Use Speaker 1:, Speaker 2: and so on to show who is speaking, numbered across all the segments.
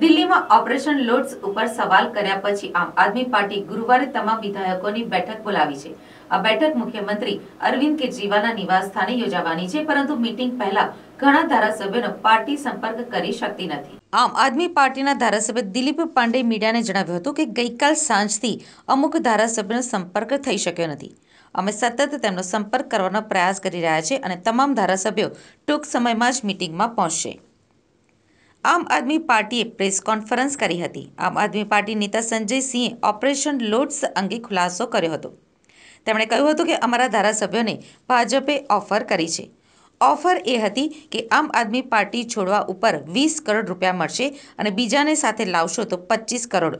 Speaker 1: દિલ્હીમાં operation lots
Speaker 2: ઉપર સવાલ કર્યા પછી આમ આદમી પાર્ટી ગુરુવારે તમામ વિધાયકોની બેઠક બોલાવી છે આ બેઠક મુખ્યમંત્રી અરવિંદ કેજરીવાલના નિવાસ સ્થાને યોજાવાની છે પરંતુ મીટિંગ પહેલા ઘણા ધારાસભ્યોનો પાર્ટી સંપર્ક કરી શકતી નથી આમ આદમી પાર્ટીના ધારાસભ્ય દિલીપ પાંડે મીડિયાને જણાવ્યું હતું કે ગઈકાલ સાંજથી અમુક ધારાસભ્યોનો સંપર્ક થઈ શક્યો નથી અમે સતત તેમનો સંપર્ક કરવાનો પ્રયાસ કરી રહ્યા છે અને તમામ ધારાસભ્યો ટૂંક સમયમાં જ મીટિંગમાં પહોંચશે આમ આદમી પાર્ટીએ પ્રેસ કોન્ફરન્સ કરી હતી આમ આદમી પાર્ટી નેતા સંજય સિંહે ઓપરેશન લોડ્સ અંગે ખુલાસો કર્યો હતો તેમણે કહ્યું હતું કે અમારા ધારાસભ્યોને ભાજપે ઓફર કરી છે ઓફર એ હતી કે આમ આદમી પાર્ટી છોડવા ઉપર વીસ કરોડ રૂપિયા મળશે અને બીજાને સાથે લાવશો તો પચીસ કરોડ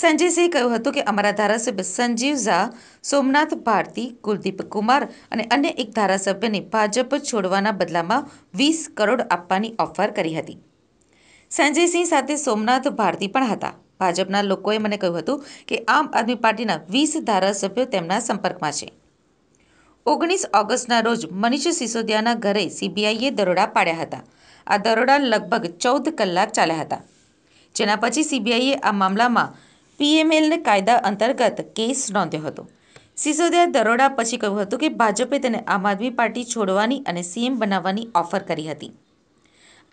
Speaker 2: સંજયસિંહે કહ્યું હતું કે અમારા ધારાસભ્ય સંજીવ ઝા સોમનાથ ભારતી કુલદીપ કુમાર અને અન્ય એક ધારાસભ્યને ભાજપ છોડવાના બદલામાં વીસ કરોડ આપવાની ઓફર કરી હતી સંજયસિંહ સાથે સોમનાથ ભારતી પણ હતા ભાજપના લોકોએ મને કહ્યું હતું કે આમ આદમી પાર્ટીના વીસ ધારાસભ્યો તેમના સંપર્કમાં છે ઓગણીસ ઓગસ્ટના રોજ મનીષ સિસોદિયાના ઘરે સીબીઆઈએ દરોડા પાડ્યા હતા આ દરોડા લગભગ ચૌદ કલાક ચાલ્યા હતા જેના પછી સીબીઆઈએ આ મામલામાં પીએમએલને કાયદા અંતર્ગત કેસ નોંધ્યો હતો સિસોદિયાએ દરોડા પછી કહ્યું હતું કે ભાજપે તેને આમ આદમી પાર્ટી છોડવાની અને સીએમ બનાવવાની ઓફર કરી હતી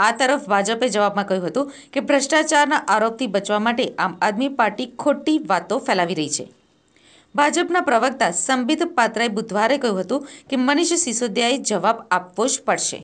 Speaker 2: આ તરફ ભાજપે જવાબમાં કહ્યું હતું કે ભ્રષ્ટાચારના આરોપથી બચવા માટે આમ આદમી પાર્ટી ખોટી વાતો ફેલાવી રહી છે ભાજપના પ્રવક્તા સંબિત પાત્રાએ બુધવારે કહ્યું હતું કે મનીષ સિસોદિયાએ જવાબ આપવો જ પડશે